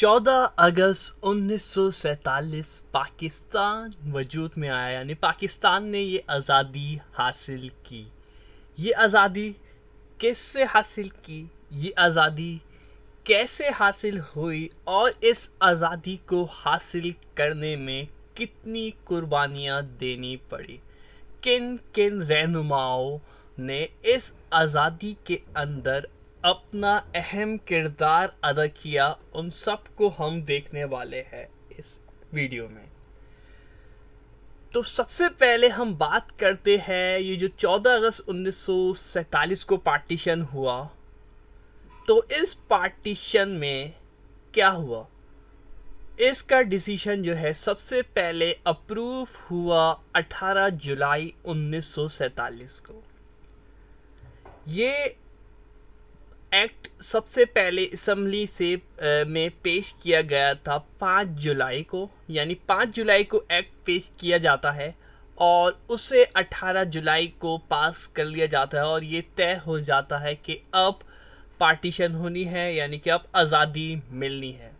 14 अगस्त 1947 पाकिस्तान वजूद में आया यानी पाकिस्तान ने ये आज़ादी हासिल की ये आज़ादी किससे हासिल की ये आज़ादी कैसे हासिल हुई और इस आज़ादी को हासिल करने में कितनी कुर्बानियाँ देनी पड़ी किन किन रहनुमाओं ने इस आज़ादी के अंदर अपना अहम किरदार अदा किया उन सब को हम देखने वाले हैं इस वीडियो में तो सबसे पहले हम बात करते हैं ये जो 14 अगस्त उन्नीस को पार्टीशन हुआ तो इस पार्टीशन में क्या हुआ इसका डिसीशन जो है सबसे पहले अप्रूव हुआ 18 जुलाई उन्नीस को ये एक्ट सबसे पहले इसम्बली से आ, में पेश किया गया था पाँच जुलाई को यानी पाँच जुलाई को एक्ट पेश किया जाता है और उसे 18 जुलाई को पास कर लिया जाता है और ये तय हो जाता है कि अब पार्टीशन होनी है यानी कि अब आज़ादी मिलनी है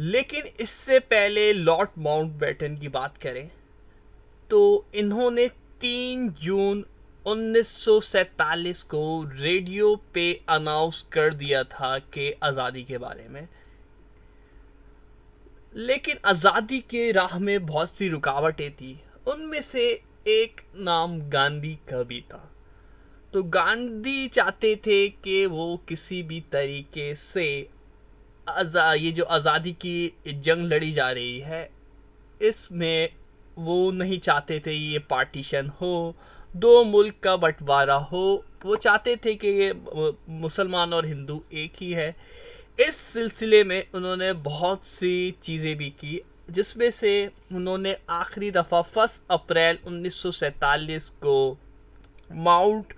लेकिन इससे पहले लॉर्ड माउंट बैटन की बात करें तो इन्होंने तीन जून 1947 को रेडियो पे अनाउंस कर दिया था कि आज़ादी के बारे में लेकिन आज़ादी के राह में बहुत सी रुकावटें थी उनमें से एक नाम गांधी का भी था तो गांधी चाहते थे कि वो किसी भी तरीके से आज़ा ये जो आज़ादी की जंग लड़ी जा रही है इसमें वो नहीं चाहते थे ये पार्टीशन हो दो मुल्क का बंटवारा हो वो चाहते थे कि ये मुसलमान और हिंदू एक ही है इस सिलसिले में उन्होंने बहुत सी चीज़ें भी की जिसमें से उन्होंने आखिरी दफ़ा फर्स्ट अप्रैल उन्नीस को माउंट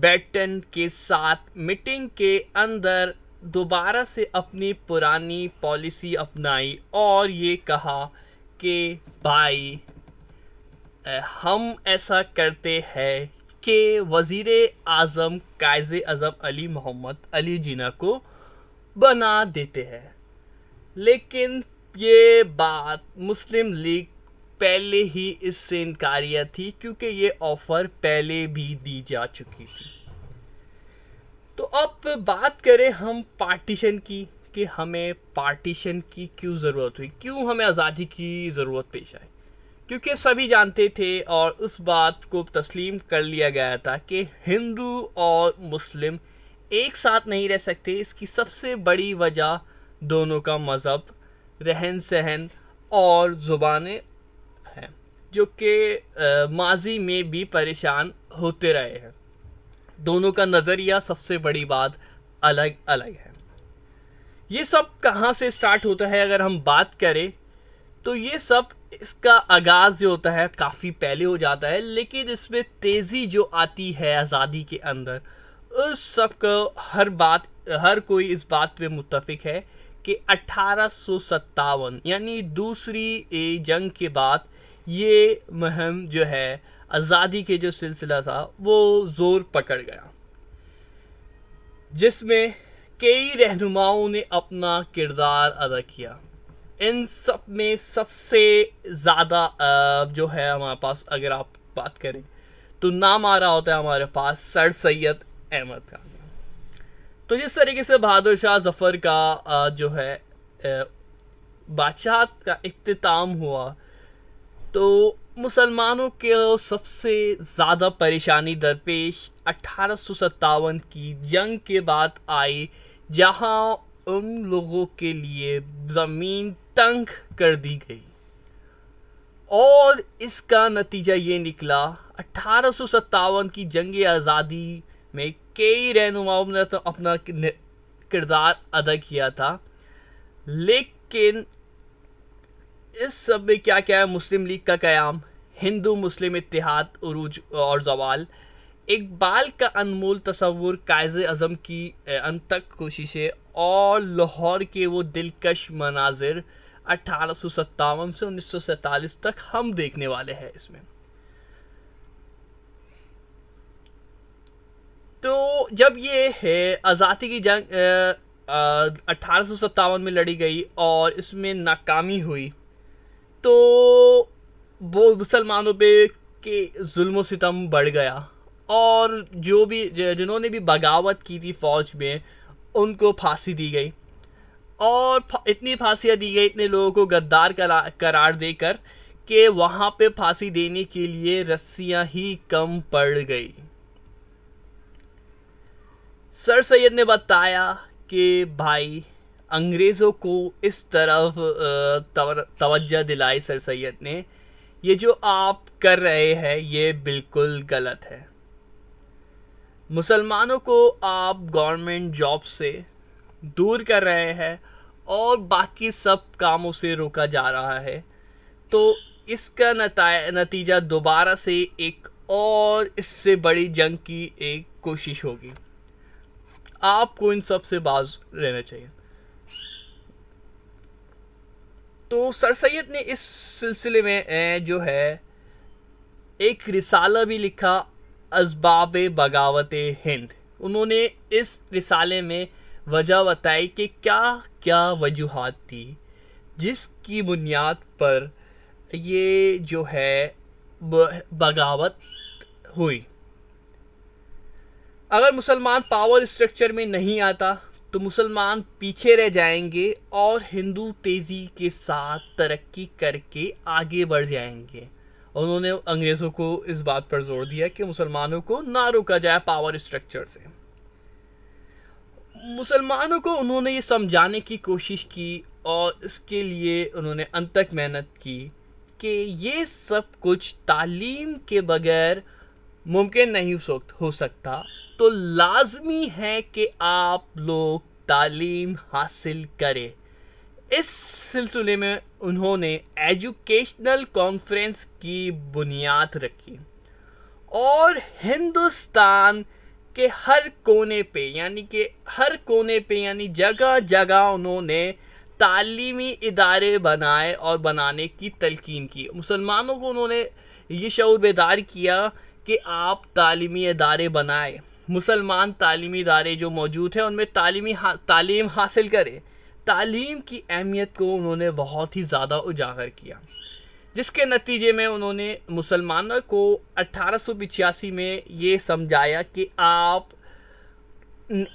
बैटन के साथ मीटिंग के अंदर दोबारा से अपनी पुरानी पॉलिसी अपनाई और ये कहा कि भाई हम ऐसा करते हैं कि वज़ीर आज़म कायज़ अज़म अली मोहम्मद अली जीना को बना देते हैं लेकिन ये बात मुस्लिम लीग पहले ही इससे इनकारिया थी क्योंकि ये ऑफ़र पहले भी दी जा चुकी थी तो अब बात करें हम पार्टीशन की कि हमें पार्टीशन की क्यों ज़रूरत हुई क्यों हमें आज़ादी की ज़रूरत पेश आई क्योंकि सभी जानते थे और उस बात को तस्लीम कर लिया गया था कि हिंदू और मुस्लिम एक साथ नहीं रह सकते इसकी सबसे बड़ी वजह दोनों का मज़हब रहन सहन और ज़ुबानें हैं जो कि माजी में भी परेशान होते रहे हैं दोनों का नज़रिया सबसे बड़ी बात अलग अलग है ये सब कहाँ से स्टार्ट होता है अगर हम बात करें तो ये सब इसका आगाज़ जो होता है काफ़ी पहले हो जाता है लेकिन इसमें तेज़ी जो आती है आज़ादी के अंदर उस सब को हर बात हर कोई इस बात पे मुतफिक है कि अठारह यानी दूसरी जंग के बाद ये मुहिम जो है आज़ादी के जो सिलसिला था वो ज़ोर पकड़ गया जिसमें कई रहनुमाओं ने अपना किरदार अदा किया इन सब में सबसे ज़्यादा जो है हमारे पास अगर आप बात करें तो नाम आ रहा होता है हमारे पास सर सैयद अहमद का तो जिस तरीके से बहादुर शाह जफ़र का जो है बादशाह का अख्ताम हुआ तो मुसलमानों के सबसे ज़्यादा परेशानी दरपेश अठारह की जंग के बाद आई जहां उन लोगों के लिए ज़मीन तंग कर दी गई और इसका नतीजा ये निकला अठारह की जंग आज़ादी में कई रहनुमाओं ने तो अपना किरदार अदा किया था लेकिन इस सब में क्या क्या है मुस्लिम लीग का क्याम हिंदू मुस्लिम इतिहाद उरूज और जवाल इकबाल का अनमोल तस्वुर कायज अज़म की अंतक कोशिशें और लाहौर के वो दिलकश मनाजिर अठारह से उन्नीस तक हम देखने वाले हैं इसमें तो जब ये है आज़ादी की जंग अठारह में लड़ी गई और इसमें नाकामी हुई तो वो मुसलमानों पे के जुल्म सितम बढ़ गया और जो भी जिन्होंने भी बगावत की थी फौज में उनको फांसी दी गई और इतनी फांसियां दी गई इतने लोगों को गद्दार करार देकर कि वहां पे फांसी देने के लिए रस्सियां ही कम पड़ गई सर सैयद ने बताया कि भाई अंग्रेज़ों को इस तरफ तवज्जा दिलाई सर सैयद ने ये जो आप कर रहे हैं ये बिल्कुल गलत है मुसलमानों को आप गवर्नमेंट जॉब से दूर कर रहे हैं और बाकी सब कामों से रोका जा रहा है तो इसका नतीजा दोबारा से एक और इससे बड़ी जंग की एक कोशिश होगी आपको इन सब से बाज रहना चाहिए तो सर सैद ने इस सिलसिले में जो है एक रिसाला भी लिखा अजबाब बगावत हिंद उन्होंने इस रिसाले में वजह बताई कि क्या क्या वजूहत थी जिसकी बुनियाद पर ये जो है बगावत हुई अगर मुसलमान पावर स्ट्रक्चर में नहीं आता तो मुसलमान पीछे रह जाएंगे और हिंदू तेज़ी के साथ तरक्की करके आगे बढ़ जाएंगे उन्होंने अंग्रेज़ों को इस बात पर जोर दिया कि मुसलमानों को ना रोका जाए पावर स्ट्रक्चर से मुसलमानों को उन्होंने ये समझाने की कोशिश की और इसके लिए उन्होंने अंत तक मेहनत की कि ये सब कुछ तालीम के बगैर मुमकिन नहीं हो सकता तो लाजमी है कि आप लोग तालीम हासिल करें इस सिलसिले में उन्होंने एजुकेशनल कॉन्फ्रेंस की बुनियाद रखी और हिंदुस्तान के हर कोने पे यानी कि हर कोने पे यानी जगह जगह उन्होंने तालीमी इदारे बनाए और बनाने की तलकिन की मुसलमानों को उन्होंने ये शौर बेदार किया कि आप तालीमी इदारे बनाए मुसलमान तालीमी इदारे जो मौजूद हैं उनमें तालीमी हा, तालीम हासिल करें तालीम की अहमियत को उन्होंने बहुत ही ज़्यादा उजागर किया जिसके नतीजे में उन्होंने मुसलमानों को अट्ठारह में ये समझाया कि आप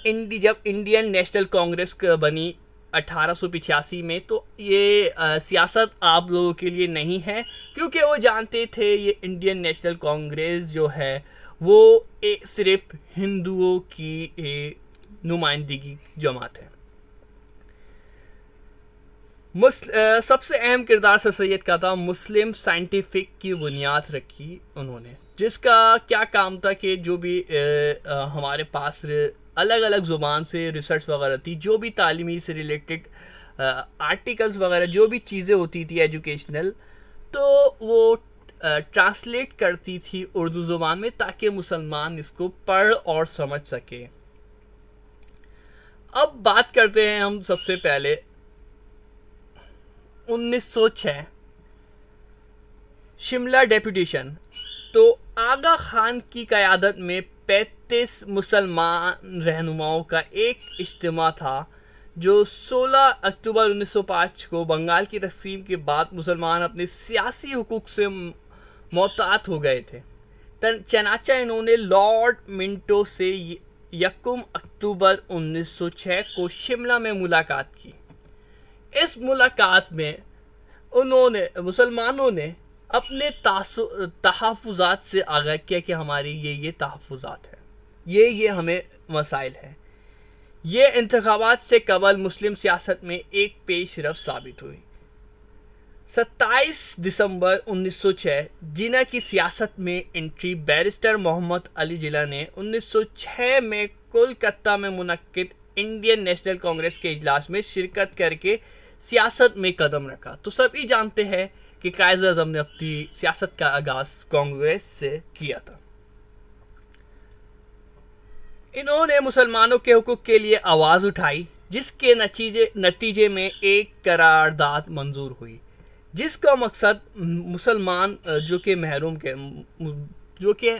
इंडी जब इंडियन नेशनल कांग्रेस बनी अट्ठारह में तो ये सियासत आप लोगों के लिए नहीं है क्योंकि वो जानते थे ये इंडियन नेशनल कांग्रेस जो है वो सिर्फ हिंदुओं की नुमाइंदगी जमात है सबसे अहम किरदार से सैयद का था मुस्लिम साइंटिफिक की बुनियाद रखी उन्होंने जिसका क्या काम था कि जो भी ए, आ, हमारे पास अलग अलग ज़ुबान से रिसर्च वगैरह थी जो भी तालीमी से रिलेटेड आर्टिकल्स वगैरह जो भी चीज़ें होती थी एजुकेशनल तो वो ट्रांसलेट करती थी उर्दू ज़ुबान में ताकि मुसलमान इसको पढ़ और समझ सके अब बात करते हैं हम सबसे पहले 1906 शिमला डेपुटेशन तो आगा खान की क़्यादत में 35 मुसलमान रहनुमाओं का एक इज्तम था जो 16 अक्टूबर 1905 को बंगाल की तकसीम के बाद मुसलमान अपने सियासी हकूक से मोहतात हो गए थे चनाचा इन्होंने लॉर्ड मिंटो से यकुम अक्टूबर 1906 को शिमला में मुलाकात की इस मुलाकात में उन्होंने मुसलमानों ने अपने तहफ़ात से आगाह किया कि हमारी ये ये तहफ़ात है ये ये हमें मसाइल हैं ये इंतबात से कबल मुस्लिम सियासत में एक पेश रफ साबित हुई 27 दिसंबर 1906 जिना की सियासत में एंट्री बैरिस्टर मोहम्मद अली जिला ने 1906 में कोलकाता में मुनद इंडियन नेशनल कांग्रेस के इजलास में शिरकत करके सियासत में कदम रखा तो सभी जानते हैं कि कायद अजम ने अपनी सियासत का आगाज कांग्रेस से किया था इन्होंने मुसलमानों के हकूक के लिए आवाज उठाई जिसके नतीजे नतीजे में एक करारदाद मंजूर हुई जिसका मकसद मुसलमान जो कि महरूम के जो कि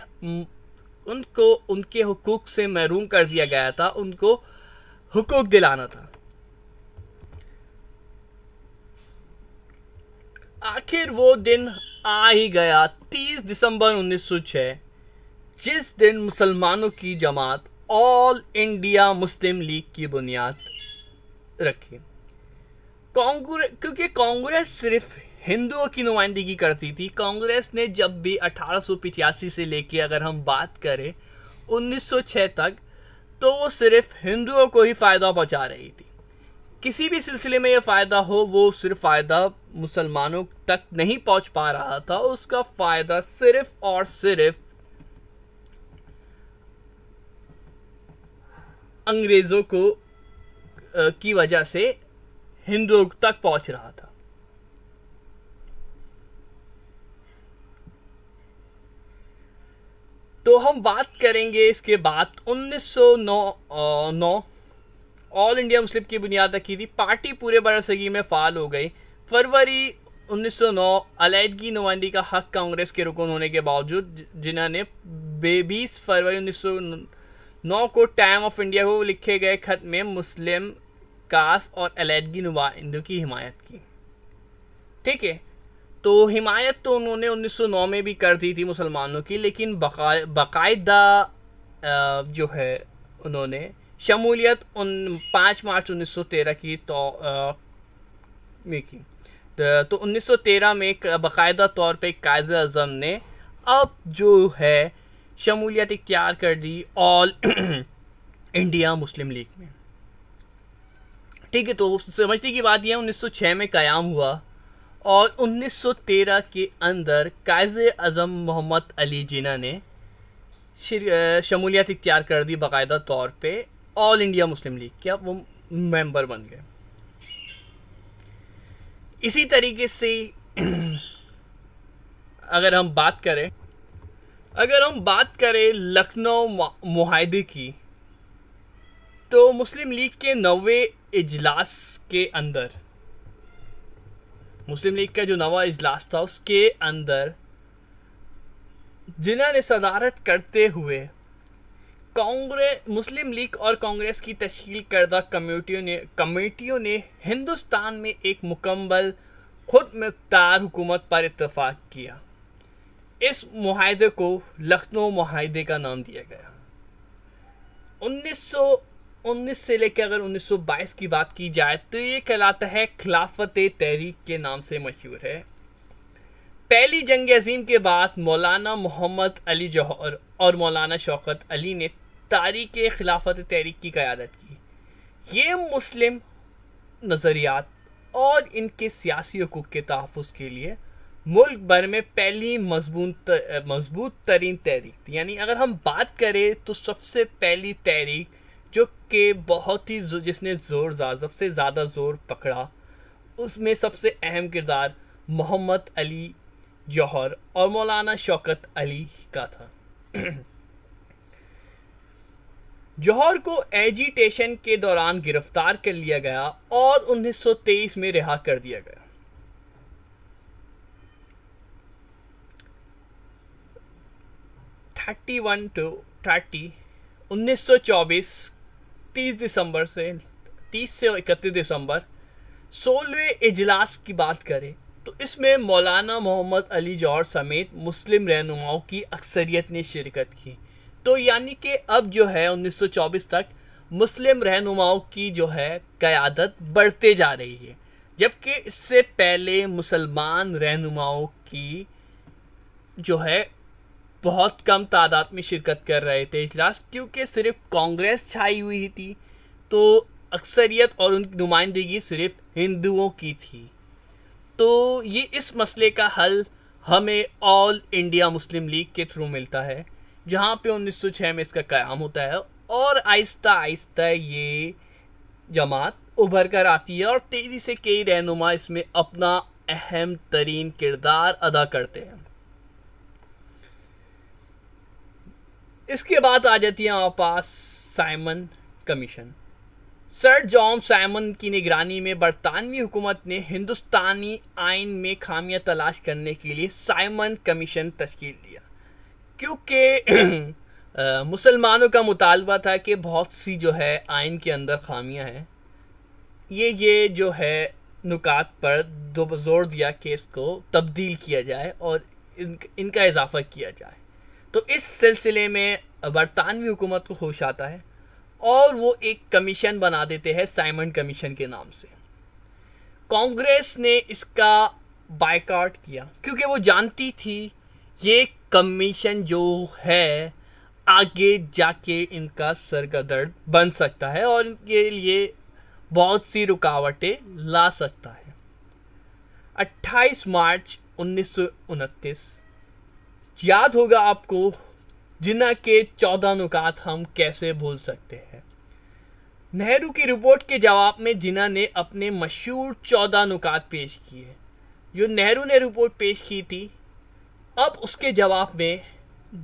उनको उनके हकूक से महरूम कर दिया गया था उनको हकूक दिलाना था आखिर वो दिन आ ही गया 30 दिसंबर 1906 जिस दिन मुसलमानों की जमात ऑल इंडिया मुस्लिम लीग की बुनियाद रखी कांग्रेस क्योंकि कांग्रेस सिर्फ हिंदुओं की नुमाइंदगी करती थी कांग्रेस ने जब भी अठारह से लेके अगर हम बात करें 1906 तक तो वो सिर्फ हिंदुओं को ही फ़ायदा पहुंचा रही थी किसी भी सिलसिले में ये फ़ायदा हो वो सिर्फ फ़ायदा मुसलमानों तक नहीं पहुंच पा रहा था उसका फ़ायदा सिर्फ और सिर्फ अंग्रेज़ों को की वजह से हिंदुओं तक पहुंच रहा था तो हम बात करेंगे इसके बाद 1909 नौ ऑल इंडिया मुस्लिम की बुनियाद रखी थी पार्टी पूरे बरसगी में फाल हो गई फरवरी 1909 अलीदगी नुमाइंदी का हक कांग्रेस के रुकन होने के बावजूद जिन्होंने बेबीस फरवरी 1909 को टाइम ऑफ इंडिया को लिखे गए खत में मुस्लिम कास और अलीदगी नुमाइंदों की हिमायत की ठीक है तो हिमायत तो उन्होंने 1909 में भी कर दी थी मुसलमानों की लेकिन बाकायदा जो है उन्होंने शमूलियत उन पाँच मार्च 1913 की तो में की तो 1913 में बाकायदा तौर पे कायद अजम ने अब जो है शमूलियत इख्तियार कर दी ऑल इंडिया मुस्लिम लीग में ठीक है तो समझने की बात यह 1906 में क़याम हुआ और 1913 के अंदर कायज अज़म मोहम्मद अली जिना ने शमूलियत इख्तियार कर दी बाकायदा तौर पे ऑल इंडिया मुस्लिम लीग क्या वो मेंबर बन गए इसी तरीके से अगर हम बात करें अगर हम बात करें लखनऊ माहदे की तो मुस्लिम लीग के नवे इजलास के अंदर मुस्लिम लीग का जो नवा इजलास था उसके अंदर जिन्होंने सदारत करते हुए कांग्रेस मुस्लिम लीग और कांग्रेस की तश्ल करदा कमेटियों ने कमेटियों ने हिंदुस्तान में एक मुकम्मल खुद मख्तार हुकूमत पर इतफाक़ किया इस माहे को लखनऊ माहे का नाम दिया गया उन्नीस सौ उन्नीस से लेकर अगर 1922 की बात की जाए तो ये कहलाता है खिलाफत तहरीक के नाम से मशहूर है पहली जंग अजीम के बाद मौलाना मोहम्मद अली जौहर और मौलाना शौकत अली ने के खिलाफत तहरीक की क़्यादत की ये मुस्लिम नज़रियात और इनके सियासी हकूक़ के तहफ़ के लिए मुल्क भर में पहली मजबूत तर, मजबूत तरीन तहरीक थी यानी अगर हम बात करें तो सबसे पहली तहरीक जो कि बहुत ही जिसने ज़ोर सबसे ज़्यादा ज़ोर पकड़ा उसमें सबसे अहम किरदार मोहम्मद अली जौहर और मौलाना शौकत अली का था जौहर को एजिटेशन के दौरान गिरफ्तार कर लिया गया और 1923 में रिहा कर दिया गया थर्टी वन टू थर्टी उन्नीस सौ चौबीस तीस दिसंबर से तीस से इकतीस दिसंबर सोलहवें इजलास की बात करें तो इसमें मौलाना मोहम्मद अली जौहर समेत मुस्लिम रहनुमाओं की अक्सरियत ने शिरकत की तो यानी कि अब जो है 1924 तक मुस्लिम रहनुमाओं की जो है क़्यादत बढ़ते जा रही है जबकि इससे पहले मुसलमान रहनुमाओं की जो है बहुत कम तादाद में शिरकत कर रहे थे इजलास क्योंकि सिर्फ कांग्रेस छाई हुई थी तो अक्सरियत और उनकी नुमाइंदगी सिर्फ हिंदुओं की थी तो ये इस मसले का हल हमें ऑल इंडिया मुस्लिम लीग के थ्रू मिलता है जहाँ पे 1906 में इसका क्याम होता है और आहिस्ता आहिस्ता ये जमात उभर कर आती है और तेज़ी से कई रहनुमा इसमें अपना अहम तरीन किरदार अदा करते हैं इसके बाद आ जाती है हमारे पास Simon Commission Sir John Simon की निगरानी में बरतानवी हुकूमत ने हिंदुस्तानी आइन में खामियां तलाश करने के लिए साइमन कमीशन तश्कील दिया क्योंकि मुसलमानों का मुतालबा था कि बहुत सी जो है आइन के अंदर खामियां हैं ये ये जो है नुकात पर दो जोर दिया कि इसको तब्दील किया जाए और इन, इनका इजाफा किया जाए तो इस सिलसिले में बरतानवी हुकूमत को होश आता है और वो एक कमीशन बना देते हैं साइमन कमीशन के नाम से कांग्रेस ने इसका बाइकआउट किया क्योंकि वो जानती थी ये कमीशन जो है आगे जाके इनका सर का दर्द बन सकता है और इनके लिए बहुत सी रुकावटें ला सकता है 28 मार्च उन्नीस याद होगा आपको जिन्ना के चौदह नुकात हम कैसे भूल सकते हैं नेहरू की रिपोर्ट के जवाब में जिन्ना ने अपने मशहूर चौदह नुकात पेश किए जो नेहरू ने रिपोर्ट पेश की थी अब उसके जवाब में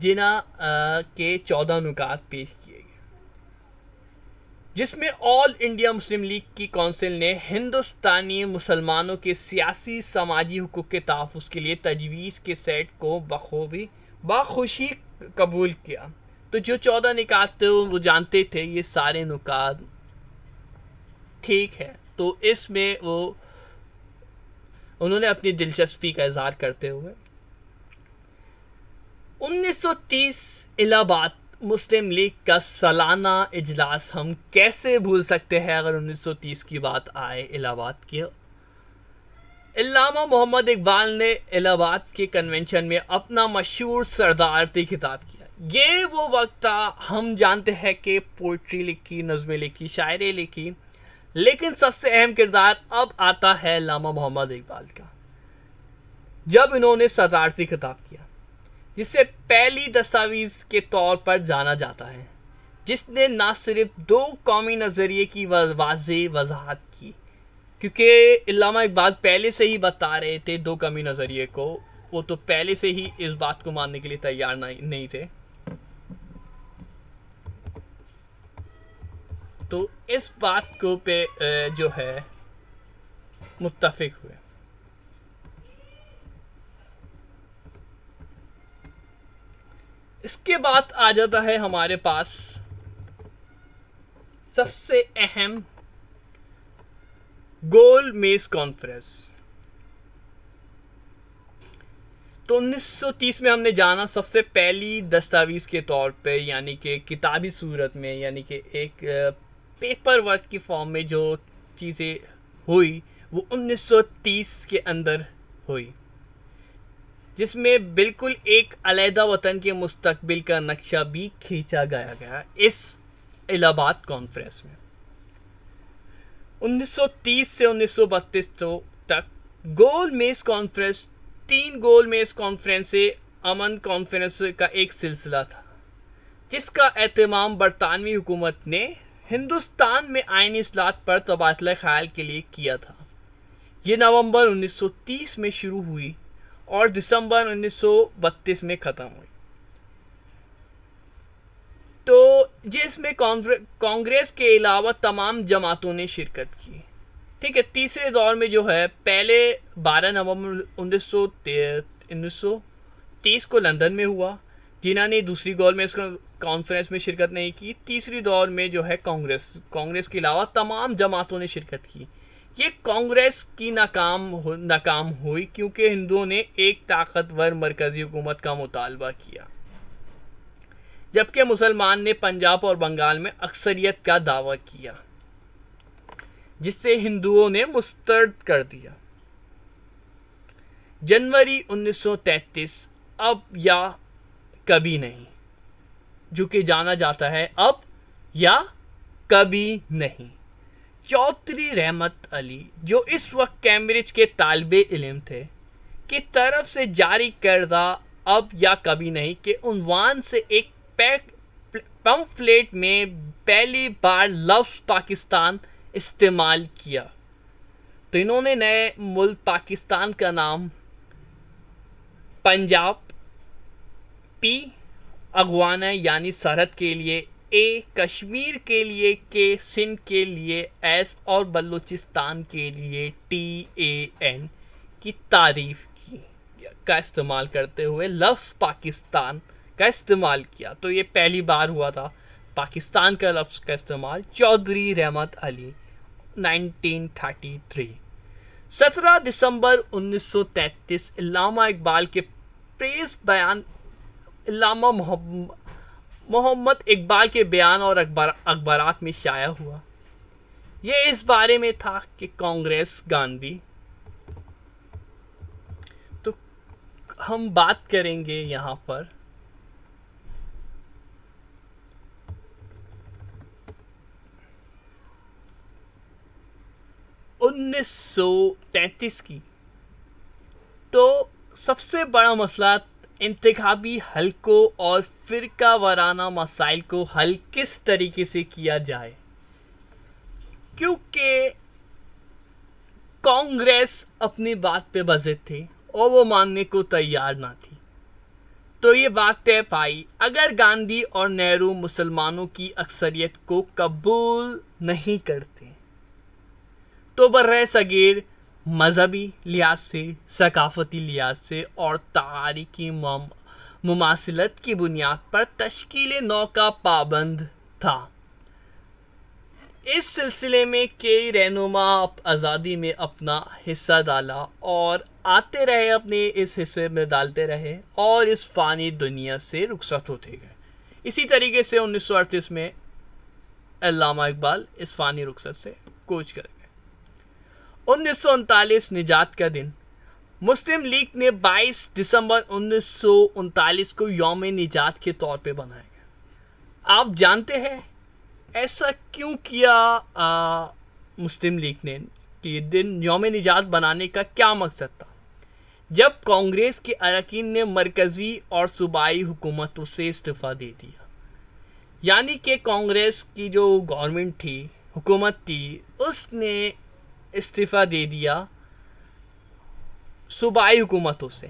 जिना के चौदह नुकात पेश किए गए जिसमें ऑल इंडिया मुस्लिम लीग की कौंसिल ने हिंदुस्तानी मुसलमानों के सियासी समाजी हकूक़ के तहफ़ के लिए तजवीज़ के सेट को बखूबी बाखुशी कबूल किया तो जो चौदह निकात थे वो जानते थे ये सारे नुकात ठीक है तो इसमें वो उन्होंने अपनी दिलचस्पी का इजहार करते हुए 1930 इलाहाबाद मुस्लिम लीग का सालाना इजलास हम कैसे भूल सकते हैं अगर 1930 की बात आए इलाहाबाद के इलामा मोहम्मद इकबाल ने इलाहाबाद के कन्वेंशन में अपना मशहूर सरदारती खिताब किया ये वो वक्त था हम जानते हैं कि पोइट्री लिखी नज़में लिखी शायरी लिखी लेकिन सबसे अहम किरदार अब आता है लामा मोहम्मद इकबाल का जब इन्होंने सरदारती खिताब किया जिसे पहली दस्तावेज के तौर पर जाना जाता है जिसने ना सिर्फ दो कौमी नज़रिए की वाज वजाहत की क्योंकि इलामा इकबाल पहले से ही बता रहे थे दो कौमी नज़रिए को वो तो पहले से ही इस बात को मानने के लिए तैयार नहीं थे तो इस बात को पे जो है मुत्तफिक हुए इसके बाद आ जाता है हमारे पास सबसे अहम गोल मेज कॉन्फ्रेंस तो 1930 में हमने जाना सबसे पहली दस्तावेज के तौर पे यानी कि किताबी सूरत में यानी कि एक पेपर वर्क की फॉर्म में जो चीज़ें हुई वो 1930 के अंदर हुई जिसमें बिल्कुल एक अलहदा वतन के मुस्तबिल का नक्शा भी खींचा गया गया इस इलाहाबाद कॉन्फ्रेंस में 1930 से 1932 तो तक गोल मेज कॉन्फ्रेंस तीन गोल मेज कॉन्फ्रेंस अमन कॉन्फ्रेंस का एक सिलसिला था जिसका अहतमाम बरतानवी हुकूमत ने हिंदुस्तान में आइन असलात पर तबादला ख्याल के लिए किया था ये नवंबर 1930 में शुरू हुई और दिसंबर 1932 में ख़त्म हुई तो जिसमें कांग्रेस के अलावा तमाम जमातों ने शिरकत की ठीक है तीसरे दौर में जो है पहले 12 नवंबर 1930 को लंदन में हुआ जिन्होंने दूसरी दौर में इस कॉन्फ्रेंस में शिरकत नहीं की तीसरी दौर में जो है कांग्रेस कांग्रेस के अलावा तमाम जमातों ने शिरकत की ये कांग्रेस की नाकाम नाकाम हुई क्योंकि हिंदुओं ने एक ताकतवर मरकजी हुकूमत का मुतालबा किया जबकि मुसलमान ने पंजाब और बंगाल में अक्सरियत का दावा किया जिससे हिंदुओं ने मुस्तर्द कर दिया जनवरी 1933 अब या कभी नहीं जो कि जाना जाता है अब या कभी नहीं चौधरी रहमत अली जो इस वक्त कैम्ब्रिज के तालब इलम थे की तरफ से जारी करदा अब या कभी नहीं के उनवान से एक पैक पम्फलेट में पहली बार लफ्ज़ पाकिस्तान इस्तेमाल किया तो इन्होंने नए मुल्क पाकिस्तान का नाम पंजाब पी अगवाना यानी सरहद के लिए ए कश्मीर के लिए के सिंध के लिए एस और बलूचिस्तान के लिए टी ए एन की तारीफ की का इस्तेमाल करते हुए लफ्ज़ पाकिस्तान का इस्तेमाल किया तो ये पहली बार हुआ था पाकिस्तान का लफ्ज़ का इस्तेमाल चौधरी रहमत अली 1933 17 दिसंबर 1933 इलामा इकबाल के प्रेस बयान इलामा मोहम्मद इकबाल के बयान और अखबार अखबार में शाया हुआ यह इस बारे में था कि कांग्रेस गांधी तो हम बात करेंगे यहां पर उन्नीस सौ तैतीस की तो सबसे बड़ा मसला इंतबी हलकों और फिरका वाराना मसाइल को हल किस तरीके से किया जाए क्योंकि कांग्रेस अपनी बात पे बजे थे और वो मानने को तैयार ना थी तो ये बात तय पाई अगर गांधी और नेहरू मुसलमानों की अक्सरियत को कबूल नहीं करते तो बर्र सगीर मजहबी लिहाज से सकाफती लिहाज से और तारीखी मम मुमासलत की बुनियाद पर तश्कील नौ का पाबंद था इस सिलसिले में कई रहनुमा आज़ादी में अपना हिस्सा डाला और आते रहे अपने इस हिस्से में डालते रहे और इस फानी दुनिया से रुखसत होते गए इसी तरीके से उन्नीस में अलामा इकबाल इस फानी रुखसत से कोच कर गए उन्नीस निजात का दिन मुस्लिम लीग ने 22 दिसंबर उन्नीस को योम निजात के तौर पे बनाया गया आप जानते हैं ऐसा क्यों किया आ, मुस्लिम लीग ने कि दिन योम निजात बनाने का क्या मकसद था जब कांग्रेस के अरकान ने मरकज़ी और सूबाई हुकूमतों से इस्तीफ़ा दे दिया यानी कि कांग्रेस की जो गवर्नमेंट थी हुकूमत थी उसने इस्तीफ़ा दे दिया सूबाई हुकूमतों से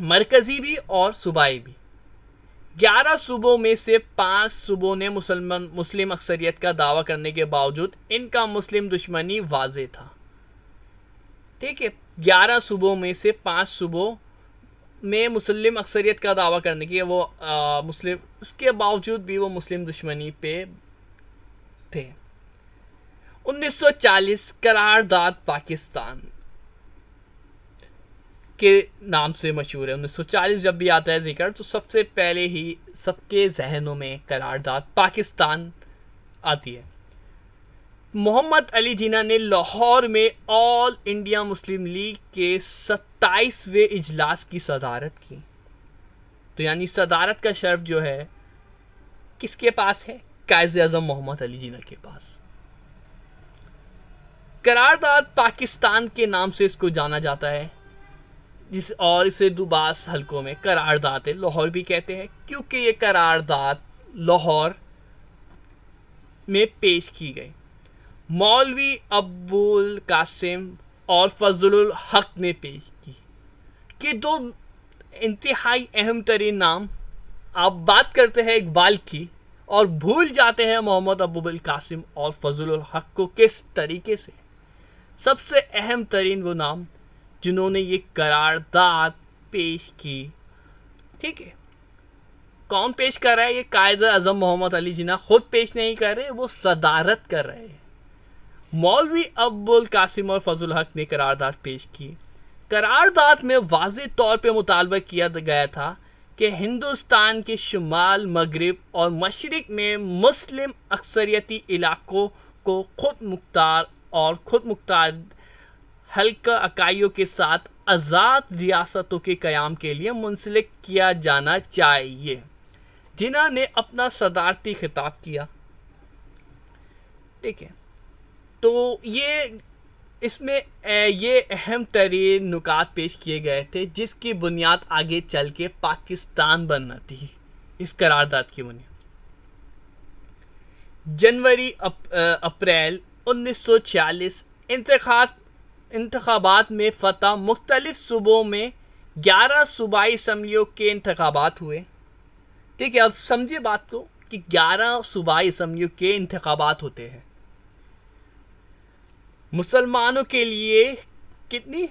मरकज़ी भी और सूबाई भी ग्यारह सूबों में से पांच सूबों ने मुसलमान मुस्लिम अक्सरियत का दावा करने के बावजूद इनका मुस्लिम दुश्मनी वाज था ठीक है ग्यारह सूबों में से पांच सूबों में मुस्लिम अक्सरियत का दावा करने की वो आ, मुस्लिम उसके बावजूद भी वो मुस्लिम दुश्मनी पे थे 1940 करारदाद पाकिस्तान के नाम से मशहूर है उन्नीस सौ चालीस जब भी आता है जिक्र तो सबसे पहले ही सबके जहनों में करारदाद पाकिस्तान आती है मोहम्मद अली जीना ने लाहौर में ऑल इंडिया मुस्लिम लीग के सत्ताईसवें इजलास की सदारत की तो यानी सदारत का शर्फ जो है किसके पास है कायज अजम मोहम्मद अली जीना के पास करारदाद पाकिस्तान के नाम से इसको जाना जाता है जिस और इसे दुबास हलकों में करारदात लाहौर भी कहते हैं क्योंकि ये करारदात लाहौर में पेश की गई मौलवी अबुल कासिम और फजलुल हक ने पेश की कि दो इंतहाई अहम तरीन नाम आप बात करते हैं इकबाल की और भूल जाते हैं मोहम्मद अबूबल कासिम और फजलुल हक को किस तरीके से सबसे अहम तरीन वो नाम जिन्होंने ये करारदाद पेश की ठीक है कौन पेश कर रहा है ये कायद अजम मोहम्मद अली जिना खुद पेश नहीं कर रहे वो सदारत कर रहे हैं मौलवी अब्बुल कासिम और फजल हक ने करारदाद पेश की करारदाद में वाज तौर पर मुतालबा किया गया था कि हिंदुस्तान के शुमाल मगरब और मशरक़ में मुस्लिम अक्सरियती इलाकों को खुद मुख्तार और खुद मुख्तार हल्का इकाइयों के साथ आज़ाद रियासतों के क्याम के लिए मुंसलिक किया जाना चाहिए जिना ने अपना सदारती खिताब किया ठीक है तो ये इसमें ये अहम तरीन नुकात पेश किए गए थे जिसकी बुनियाद आगे चल के पाकिस्तान बनना थी इस करारदाद की बुनियाद जनवरी अप, अप्रैल 1946 इंतखाब इंतबात में फतह मुख्तलिफ सूबों में ग्यारह सूबाई इसम्बलियों के इंतबात हुए ठीक है अब समझिए बात को कि ग्यारह सूबाई इसम्बलियों के इंतबात होते हैं मुसलमानों के लिए कितनी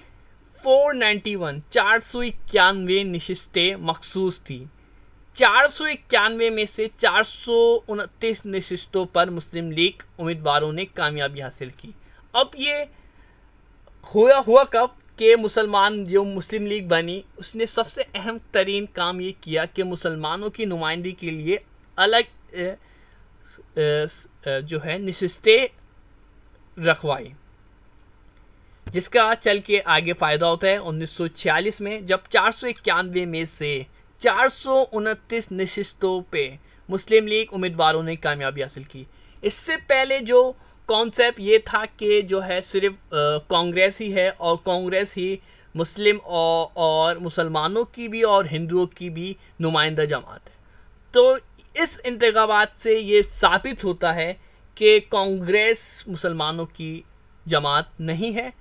491 चार सौ इक्यानवे नशस्तें मखसूस थी चार सौ इक्यानवे में से चार सौ उनतीस नशस्तों पर मुस्लिम लीग उम्मीदवारों ने कामयाबी हासिल की अब ये हुआ हुआ कब के मुसलमान जो मुस्लिम लीग बनी उसने सबसे अहम तरीन काम ये किया कि मुसलमानों की नुमाइंदगी के लिए अलग ए, ए, जो है नशस्तें रखवाई जिसका चल के आगे फ़ायदा होता है 1946 में जब चार में से चार उनतीस नशस्तों पे मुस्लिम लीग उम्मीदवारों ने कामयाबी हासिल की इससे पहले जो कॉन्सेप्ट ये था कि जो है सिर्फ कांग्रेस ही है और कांग्रेस ही मुस्लिम और, और मुसलमानों की भी और हिंदुओं की भी नुमाइंदा जमात है तो इस इंतबात से ये साबित होता है कि कांग्रेस मुसलमानों की जमात नहीं है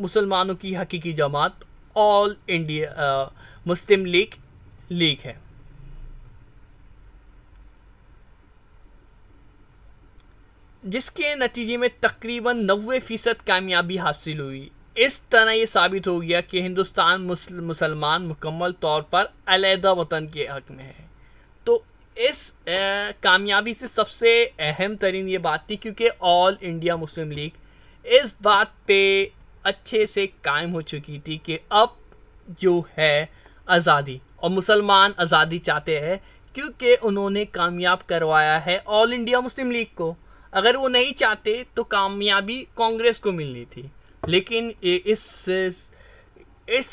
मुसलमानों की हकीकी जमात All India Muslim League League है जिसके नतीजे में तकरीबन नबे फीसद कामयाबी हासिल हुई इस तरह ये साबित हो गया कि हिंदुस्तान मुसलमान मुकम्मल तौर पर अलहदा वतन के हक में है तो इस कामयाबी से सबसे अहम तरीन ये बात थी क्योंकि ऑल इंडिया मुस्लिम लीग इस बात पे अच्छे से कायम हो चुकी थी कि अब जो है आज़ादी और मुसलमान आज़ादी चाहते हैं क्योंकि उन्होंने कामयाब करवाया है ऑल इंडिया मुस्लिम लीग को अगर वो नहीं चाहते तो कामयाबी कांग्रेस को मिलनी थी लेकिन इस इस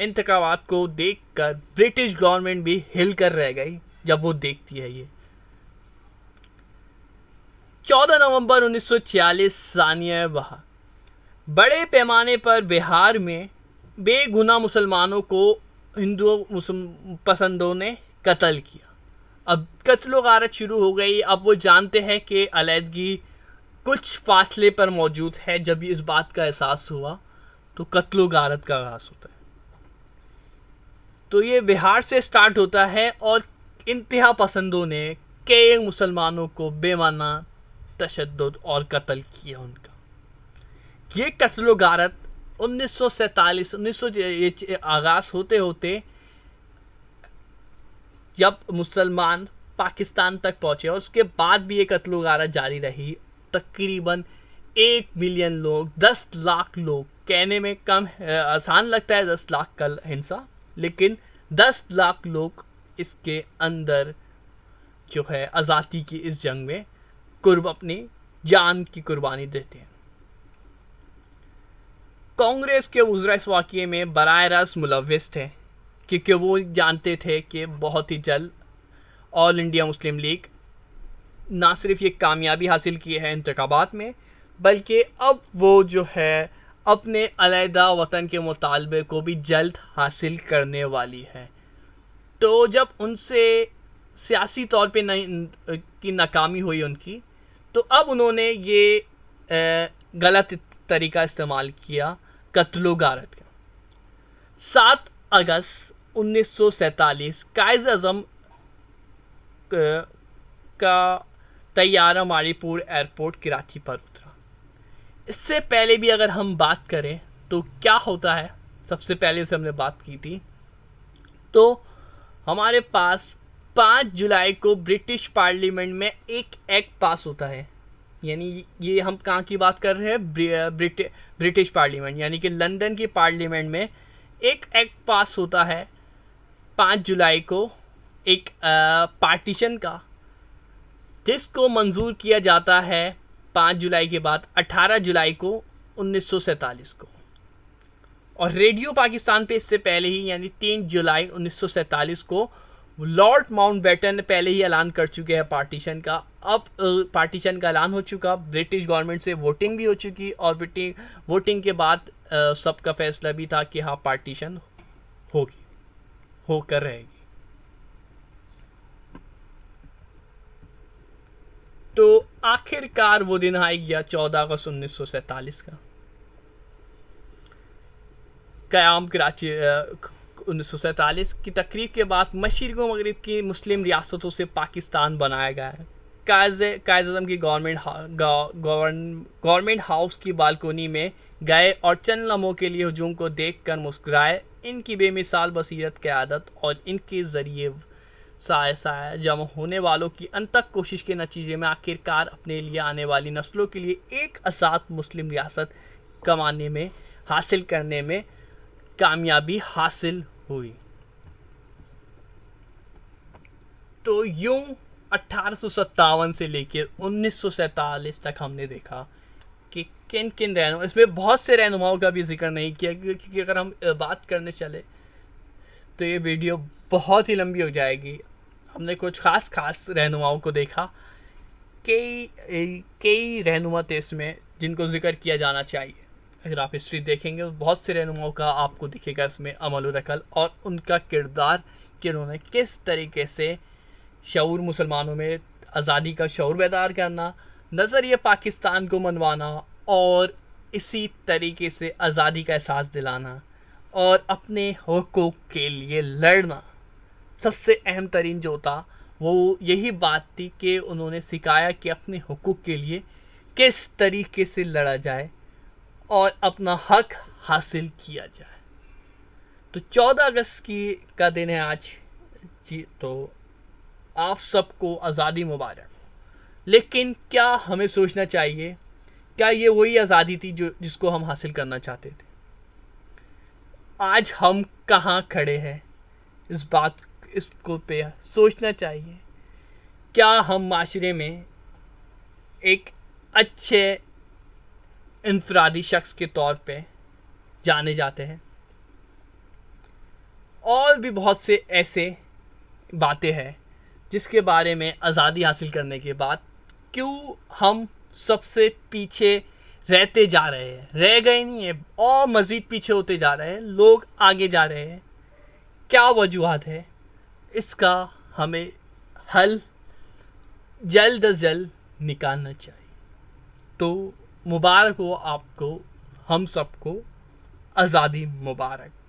इंतकाबाद को देखकर ब्रिटिश गवर्नमेंट भी हिल कर रह गई जब वो देखती है ये 14 नवंबर 1946 सानिया बहा बड़े पैमाने पर बिहार में बेगुना मुसलमानों को हिंदुओं मुसलम पसंदों ने कत्ल किया अब कत्लो गारत शुरू हो गई अब वो जानते हैं कि अलीदगी कुछ फासले पर मौजूद है जब इस बात का एहसास हुआ तो कत्लो गारत का आगाज होता है तो ये बिहार से स्टार्ट होता है और इंतहा पसंदों ने कई मुसलमानों को बेमाना तशद और कत्ल किया उनका ये कत्लो गारत उन्नीस सौ सैतालीस उन्नीस सौ आगाज होते होते जब मुसलमान पाकिस्तान तक पहुंचे और उसके बाद भी ये कत्ल गारा जारी रही तकरीबन एक मिलियन लोग दस लाख लोग कहने में कम आसान लगता है दस लाख कल हिंसा लेकिन दस लाख लोग इसके अंदर जो है आज़ादी की इस जंग में कुर्ब अपनी जान की कुर्बानी देते हैं कांग्रेस के उजरा इस वाक्य में बर रस मुलविस थे क्योंकि वो जानते थे कि बहुत ही जल्द ऑल इंडिया मुस्लिम लीग ना सिर्फ ये कामयाबी हासिल की है इंतबात में बल्कि अब वो जो है अपने अलहदा वतन के मुतालबे को भी जल्द हासिल करने वाली है तो जब उनसे सियासी तौर पे न, की नाकामी हुई उनकी तो अब उन्होंने ये गलत तरीका इस्तेमाल किया कत्लो गारत का सात अगस्त 1947 कायज अजम का तैयारा मारीपुर एयरपोर्ट कराची पर उतरा इससे पहले भी अगर हम बात करें तो क्या होता है सबसे पहले से हमने बात की थी तो हमारे पास 5 जुलाई को ब्रिटिश पार्लियामेंट में एक एक्ट पास होता है यानी ये हम कहाँ की बात कर रहे हैं ब्रिटिश ब्रिटिश पार्लियामेंट यानी कि लंदन की पार्लियामेंट में एक एक्ट पास होता है पाँच जुलाई को एक पार्टीशन का जिसको मंजूर किया जाता है पाँच जुलाई के बाद अट्ठारह जुलाई को उन्नीस को और रेडियो पाकिस्तान पे इससे पहले ही यानी तीन जुलाई उन्नीस को लॉर्ड माउंट बैटन पहले ही ऐलान कर चुके हैं पार्टीशन का अब पार्टीशन का ऐलान हो चुका ब्रिटिश गवर्नमेंट से वोटिंग भी हो चुकी और वोटिंग के बाद सबका फैसला भी था कि हाँ पार्टीशन होगी होकर रहेगी तो आखिरकार वो दिन आ गया चौदह अगस्त उन्नीस सौ सैतालीस का क्याम कराची उन्नीस सौ सैतालीस की तकरीब के बाद मशरक मगरब की मुस्लिम रियासतों से पाकिस्तान बनाया गया है कायज अजम की गवर्नमेंट गवर्नमेंट हाउस की बालकोनी में गए और चंद लम्हों के लिए हजूम को देख कर मुस्कुराए इनकी बेमिसाल बसीरत क्यादत और इनके ज़रिए साय साय जमा होने वालों की अनतक कोशिश के नतीजे में आखिरकार अपने लिए आने वाली नस्लों के लिए एक आज़ाद मुस्लिम रियासत कमाने में हासिल करने में कामयाबी हासिल हुई तो यूं अठारह से लेकर उन्नीस तक हमने देखा किन किन रहन इसमें बहुत से रहनुमाओं का भी जिक्र नहीं किया क्योंकि अगर हम बात करने चले तो ये वीडियो बहुत ही लंबी हो जाएगी हमने कुछ ख़ास ख़ास रहनुमाओं को देखा कई कई रहनुमा थे इसमें जिनको जिक्र किया जाना चाहिए अगर आप हिस्ट्री देखेंगे तो बहुत से रहनुमाओं का आपको दिखेगा इसमें अमल रकल और उनका किरदार कि उन्होंने किस तरीके से शूर मुसलमानों में आज़ादी का शौर बेदार करना नज़रिए पाकिस्तान को मनवाना और इसी तरीके से आज़ादी का एहसास दिलाना और अपने हकूक़ के लिए लड़ना सबसे अहम तरीन जो था वो यही बात थी कि उन्होंने सिखाया कि अपने हकूक़ के लिए किस तरीके से लड़ा जाए और अपना हक हासिल किया जाए तो 14 अगस्त की का दिन है आज जी तो आप सबको आज़ादी मुबारक लेकिन क्या हमें सोचना चाहिए क्या ये वही आज़ादी थी जो जिसको हम हासिल करना चाहते थे आज हम कहाँ खड़े हैं इस बात इसको पे सोचना चाहिए क्या हम माशरे में एक अच्छे इंफरादी शख्स के तौर पे जाने जाते हैं और भी बहुत से ऐसे बातें हैं जिसके बारे में आज़ादी हासिल करने के बाद क्यों हम सबसे पीछे रहते जा रहे हैं रह गए नहीं है और मज़ीद पीछे होते जा रहे हैं लोग आगे जा रहे हैं क्या वजूहत है इसका हमें हल जल्द अज जल्द निकालना चाहिए तो मुबारक हो आपको हम सबको आज़ादी मुबारक